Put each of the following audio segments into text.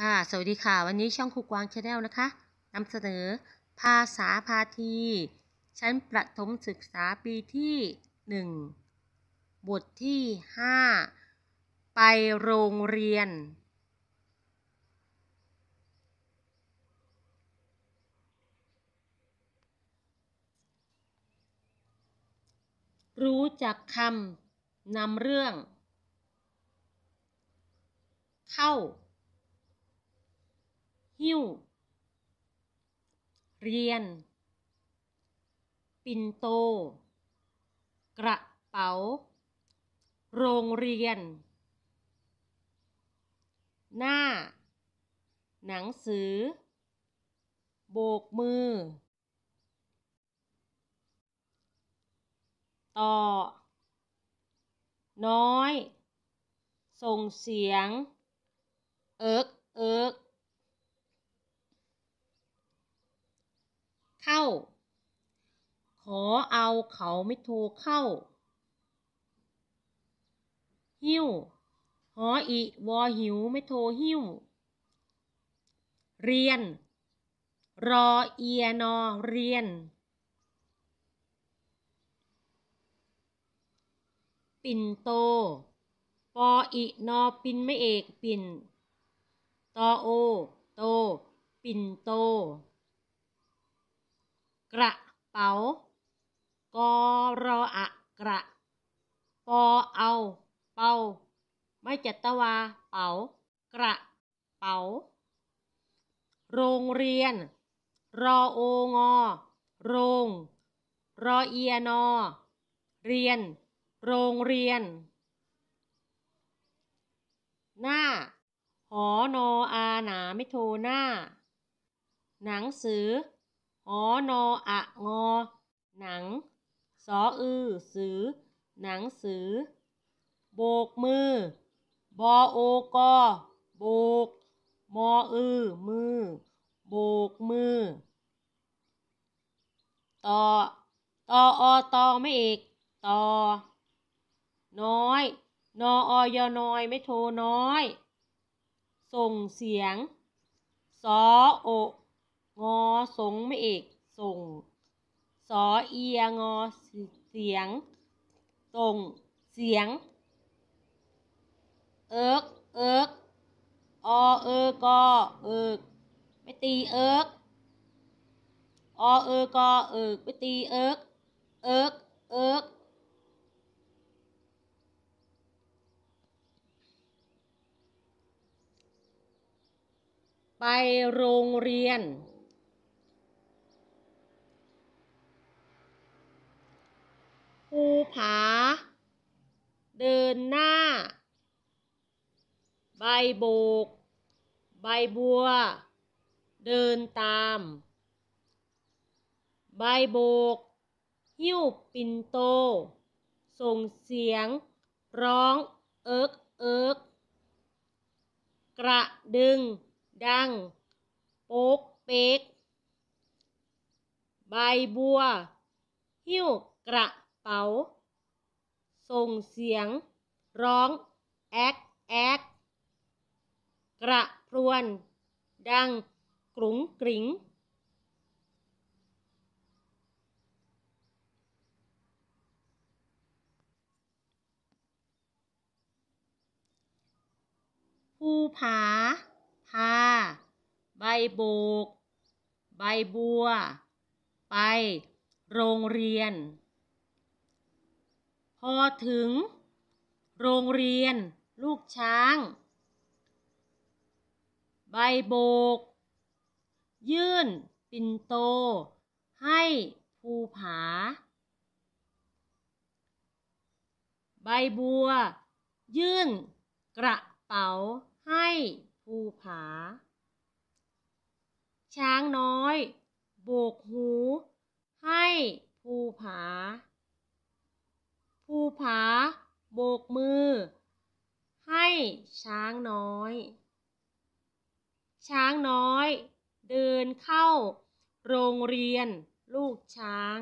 ค่ะสวัสดีค่ะ วันนี้ช่องครูกวางชาแนลนะคะนำเสนอภาษาพาทีชั้นประถมศึกษาปีที่ 1 บทที่ 5 ไปโรงเรียน รู้จักคำนำเรื่อง เข้าหิ้ว เรียน ปินโต กระเป๋า โรงเรียน หน้า หนังสือ โบกมือ ต่อ น้อย ส่งเสียง เอิก เอิกเข้า ขอเอาเขาไม่โทรเข้า หิ้วหออีวอหิวไม่โทรหิ้วเรียน รอเอียนอเรียน ปิ่นโต ปออีนอปินไม่เอกปิ่นตอโอ โต ปิ่นโตกระเป๋า กอรออะกระ ปอเอาเป่าไม่จัตวาเป๋า กระเป๋า โรงเรียน รอโองอ โรง รอเอียนอ เรียน โรงเรียน หน้า หอนออาหนาไม่โทหน้า หนังสือหอนออะงอหนังสออือสือหนังสือโบกมือ บอโอกอโบกมออือมือ โบกมือต่อตออตอไม่เอกตอน้อยนออยน้อยไม่โทน้อย ส่งเสียงสอโองอสงไม่เอกส่งสอเอียงอเสียงส่งเสียงเอิกเอิกอเออกอเอิกไม่ตีเอิกอเออกอเอิกไม่ตีเอิกเอิกเอิกไปโรงเรียนภูผา เดินหน้า ใบโบก ใบบัว เดินตาม ใบโบก หิ้วปินโต ส่งเสียง ร้องเอิก เอิก กระดึงดังโป๊กเป๊กใบบัว หิ้วกระเป๋าส่งเสียง ร้อง แอกแอกกระพรวน ดัง กรุงกริง๋งภูผาพาใบโบก ใบบัว ไป โรงเรียนพอถึงโรงเรียนลูกช้าง ใบโบก ยื่นปิ่นโตให้ภูผา ใบบัว ยื่นกระเป๋าให้ภูผา ช้างน้อย โบกหัวนลูกช้าง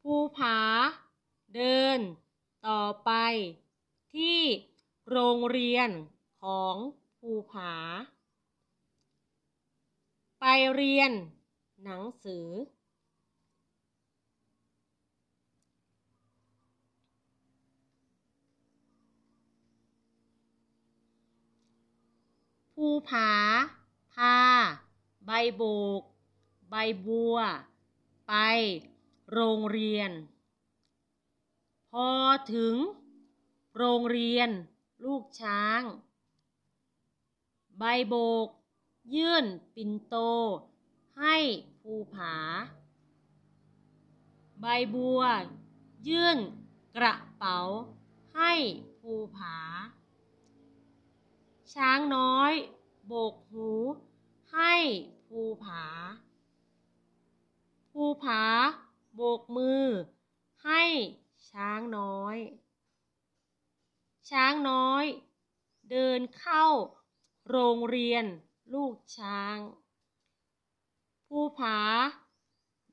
ภูผา เดินต่อไปที่โรงเรียนของภูผา ไปเรียน หนังสือภูผาพาใบโบกใบบัวไปโรงเรียน พอถึงโรงเรียนลูกช้าง ใบโบก ยื่นปิ่นโตให้ภูผา ใบบัว ยื่นกระเป๋าให้ภูผา ช้างน้อย โบกหูให้ภูผาภูผาโบกมือให้ช้างน้อย ช้างน้อยเดินเข้าโรงเรียนลูกช้างภูผา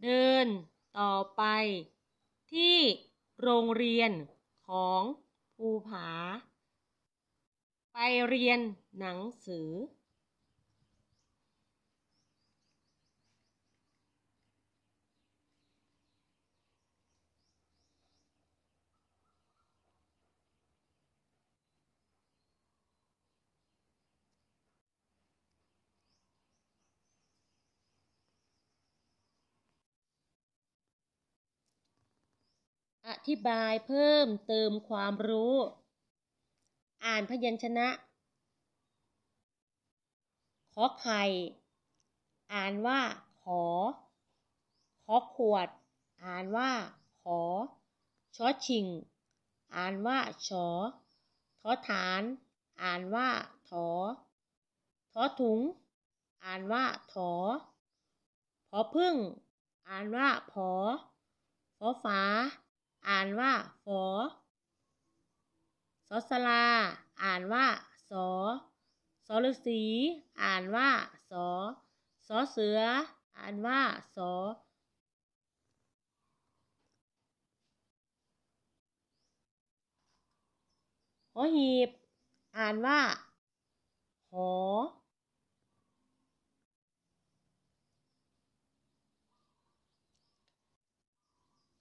เดินต่อไปที่โรงเรียนของภูผา ไปเรียนหนังสืออธิบายเพิ่มเติมความรู้ อ่านพยัญชนะ ขอไข่อ่านว่าขอ ขอขวด อ่านว่า ขอชอชิง อ่านว่าชอทอฐาน อ่านว่าถอทอถุง อ่านว่าถอพอพึ่ง อ่านว่าพอฟอฟ้าอ่านว่าฝอสอสลา อ่านว่าสอสอฤษีอ่านว่า สอสอเสือ อ่านว่าสอหอหีบ อ่านว่า หอ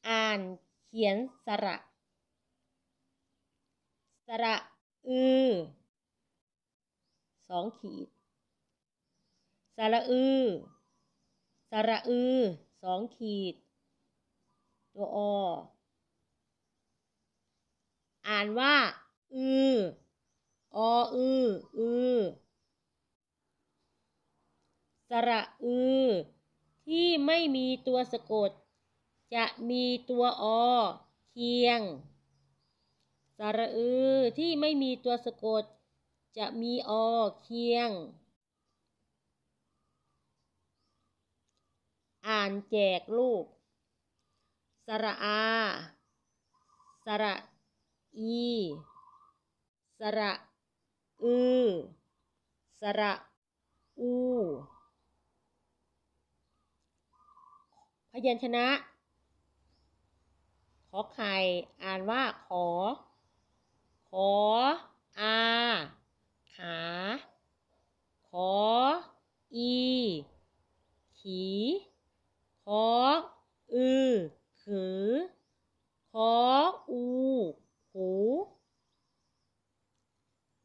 อ่านขียนสระ สระอือสองขีด สระอือ สระอือสองขีด ตัวออ่านว่า อือออือ อือ สระอือ ที่ไม่มีตัวสะกดจะมีตัวอเคียง สระอือที่ไม่มีตัวสะกด จะมีอเคียง อ่านแจกลูกสระอา สระอี สระอือสระอู พยัญชนะขอไข่ อ่านว่า ขอ ขออา ขา ขออี ขี ขออือขือขออู หู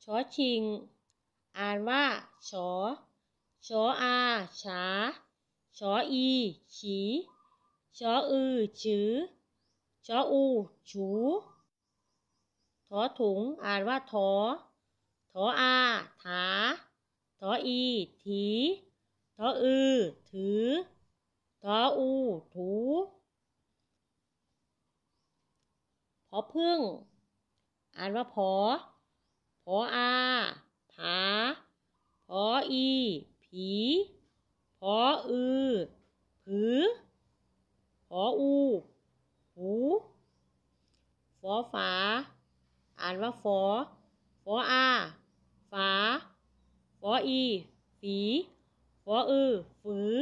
ชอชิง อ่านว่า ชอ ชออาชาชออีฉีชออือชือชออู ชูถอถุง อ่านว่าถอถออา ถา ถออีถีถออือ ถือถออู ถูพอพึ่งอ่านว่าพอพออาผาพออี ผีพออือ ผือ พออููฟอฝา อ่านว่าฟอฟออาฝาฟออีฝีฟออือฝือ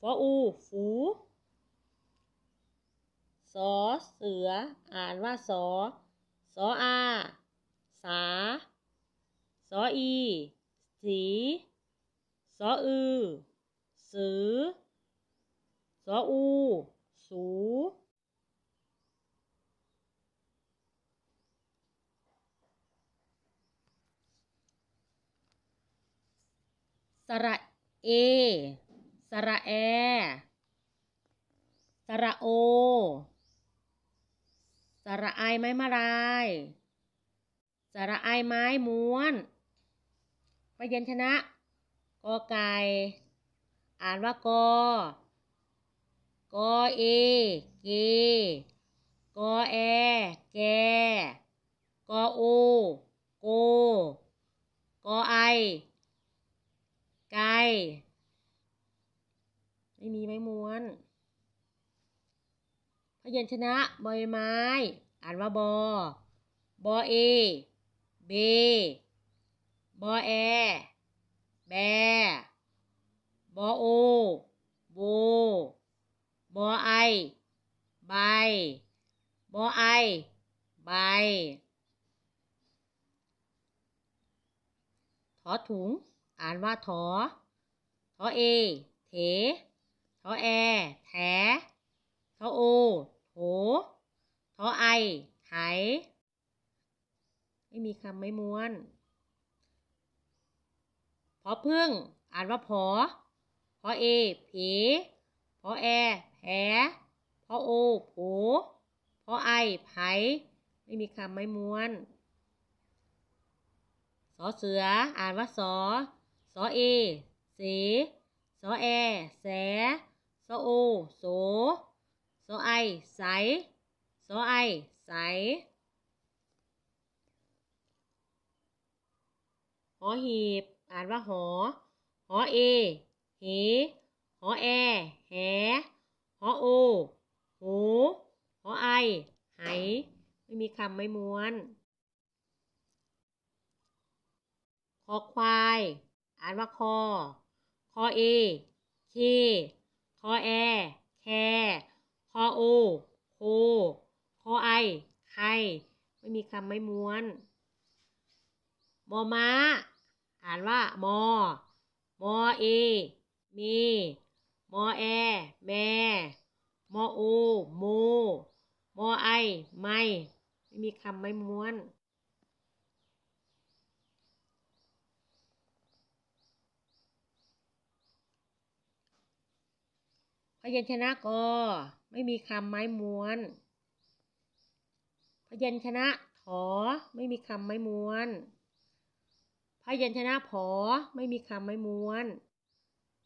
ฟออูฝูสอเสือ อ่านว่าสอสออา สาสออี สีสออือ สือสออู สูสระ เอ สระ แอ สระโอ สระไอ ไม้มาลาย สระ ไอ ไม้ม้วน ประยัญชนะกอไก่ อ่านว่ากอกอเอเกกอแอแกกอโอโกกอไอไก่ไม่มีไม้ม้วน พยัญชนะบอยไม้อ่านว่าบอบอ เอเบบอแอแบ บอ โอโบบอ ไอใบบอไอใบถอถุงอ่านว่าถอทอเอเถทอแอแถทอโอโถทอไอไถ ไม่มีคำไม่ม้วน พอพึ่งอ่านว่าพอ พอเอเพ พอแอ แผพอโอโผพอไอ ไผ ไม่มีคำไม่ม้วน สอเสือ อ่านว่าสออเอเสซอแอ แสซอโอโสสอไอใสโอไอใส หอหีบอ่านว่าหอหอเอเหหอแอ แหหอโอโหหอไอ ไห ไม่มีคำไม่ม้วนคอควายอ่านว่าคอคอเอเคคอแอแคคอโอโคคอไอไข่ไม่มีคำไม่ม้วนมอม้า อ่านว่ามอมอเอ มีมอแอแม่มอโอ โมมอไอ ไม่ไม่มีคำไม่ม้วนพยัญชนะกอไม่มีคำไม้ม้วน พยัญชนะถอไม่มีคำไม้ม้วนพยัญชนะผอไม่มีคำไม้ม้วน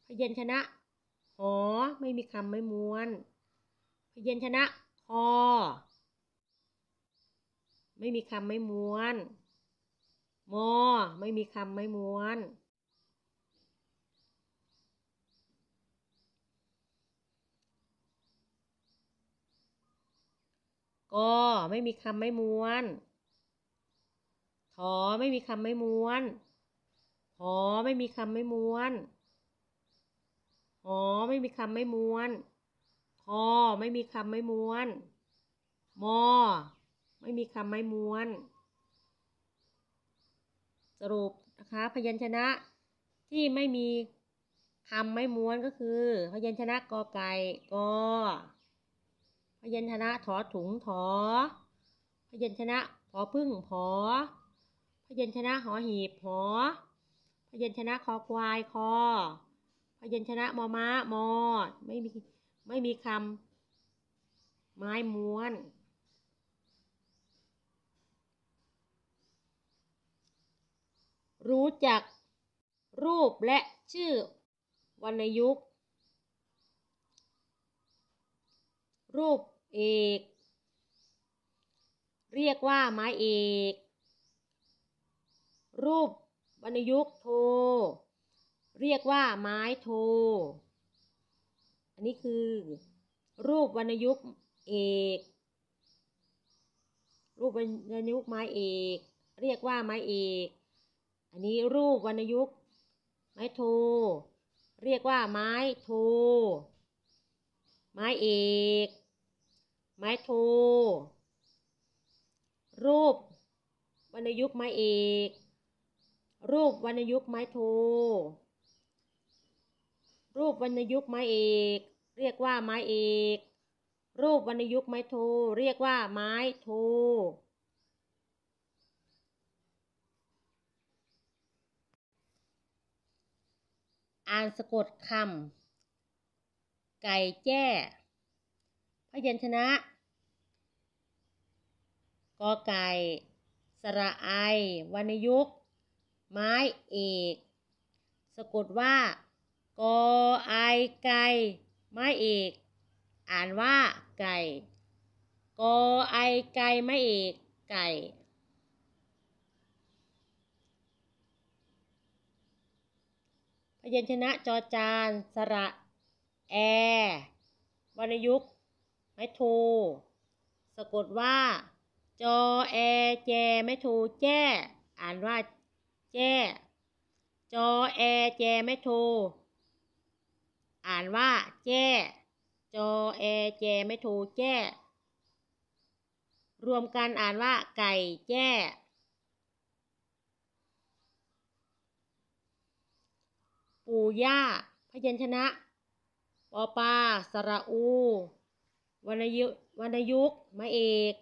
พยัญชนะหอไม่มีคำไม้ม้วนพยัญชนะคอไม่มีคำไม่ม้วนมอไม่มีคำไม่ม้วนก็ไม่มีคำไม่ม้วนทอไม่มีคำไม่ม้วนหอไม่มีคำไม่ม้วนหอไม่มีคำไม่ม้วนคอไม่มีคำไม่ม้วนมอไม่มีคำไม่ม้วน สรุปนะคะ พยัญชนะ ที่ไม่มีคำไม่ม้วนก็คือ พยัญชนะกอไก่กอพยัญชนะถอถุงถอ พยัญชนะพอพึ่งพอพยัญชนะหอหีบหอพยัญชนะคอควายคอ พยัญชนะมอม้ามอไม่มีไม่มีคำไม้ม้วน รู้จักรูปและชื่อวรรณยุกต์รูปเอก เรียกว่าไม้เอก รูปวรรณยุกโท เรียกว่าไม้โท อันนี้คือ รูปวรรณยุกเอก รูปวรรณยุกไม้เอก เรียกว่าไม้เอกอันนี้รูปวรรณยุกไม้โท เรียกว่าไม้โท ไม้เอกไม้โทรูป วรรณยุกต์ไม้เอก รูปวรรณยุกต์ไม้โทรูปวรรณยุกต์ไม้เอก เรียกว่าไม้เอก รูปวรรณยุกต์ไม้โทเรียกว่าไม้โท อ่านสะกดคำไก่แจ้ พยัญชนะกอไก่สระไอวรรณยุกต์ ไม้เอกสะกดว่ากอไอไก่ไม้เอกอ่านว่าไก่กอไอไก่ไม้เอกไก่ พยัญชนะจอจานสระแอวรรณยุกต์ไม้โทสะกดว่าจอแอแจไม่โทรแจ้ อ่านว่าแจ้ จอแอแจไม่โทรอ่านว่าแจ้ จอแอแจไม่โทรแจ้ รวมกันอ่านว่าไก่แจ้ ปู่ย่าพยัญชนะปอปาสระอูวรรณยุวรรณยุกมาเอก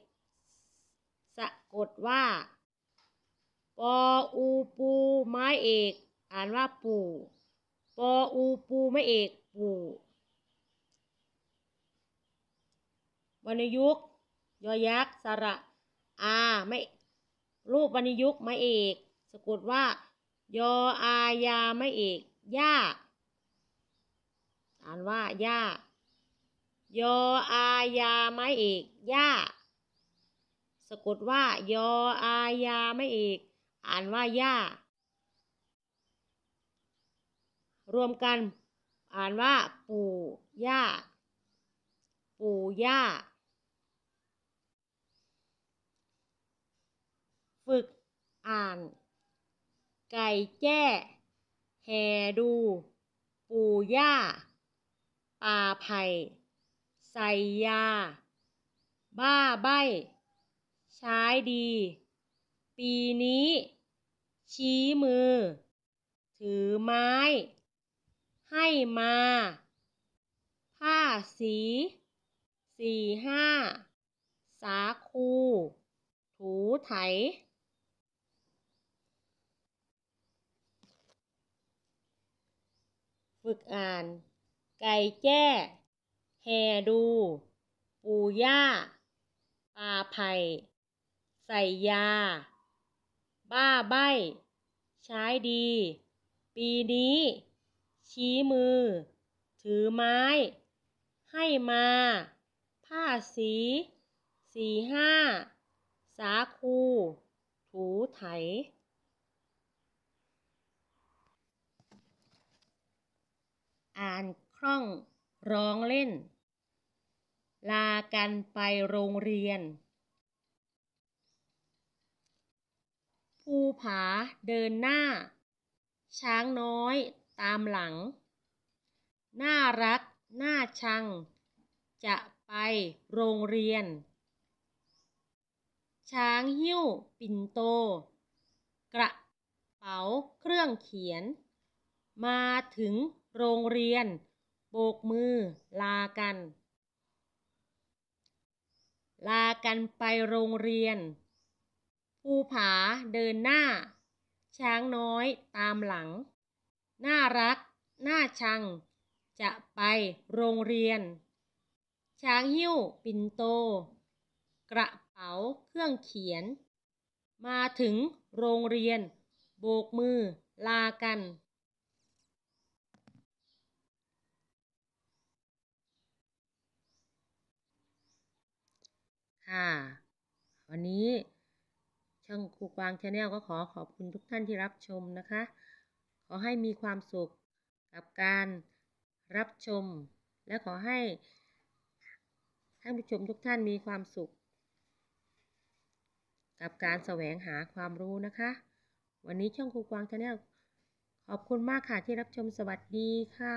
กดว่าปออูปู ไม้เอก อ่านว่า ปูปออูปู ไม้เอก ปูวรรณยุกยอยักษ์สระอาไม่ รูปวรรณยุกไม้เอกสะกดว่า ยออายาไม้เอก ย่า อ่านว่าย่า ยออายาไม้เอก ย่าสะกดว่ายออายาไม่เอก อ่านว่า ย่า รวมกันอ่านว่า ปู่ย่า ปู่ย่า ฝึกอ่าน ไก่แจ้แห่ดู ปู่ย่าป่าไผ่ใส่ยา บ้าใบใช้ดี ปีนี้ ชี้มือ ถือไม้ ให้มา ผ้าสี สี่ห้า สาคูถูไถ ฝึกอ่าน ไก่แจ้แฮดู ปูย่าปลาไผ่ใส่ยา บ้าใบาใช้ดี ปีนี้ ชี้มือ ถือไม้ ให้มา ผ้าสี สีห้า สาคูถูไถ อ่านคล่อง ร้องเล่น ลากันไปโรงเรียนภูผาเดินหน้า ช้างน้อยตามหลังน่ารักน่าชัง จะไปโรงเรียน ช้างหิ้วปิ่นโต กระเป๋าเครื่องเขียน มาถึงโรงเรียน โบกมือลากัน ลากันไปโรงเรียนภูผาเดินหน้า ช้างน้อยตามหลัง น่ารักน่าชัง จะไปโรงเรียน ช้างหิ้วปินโต กระเป๋าเครื่องเขียน มาถึงโรงเรียน โบกมือลากันค่ะวันนี้ช่องครูกวางชาแนลก็ขอขอบคุณทุกท่านที่รับชมนะคะ ขอให้มีความสุข กับการรับชม และขอให้ท่านผู้ชมทุกท่านมีความสุข กับการแสวงหาความรู้นะคะ วันนี้ ช่องครูกวางชาแนลขอบคุณมากค่ะ ที่รับชมสวัสดีค่ะ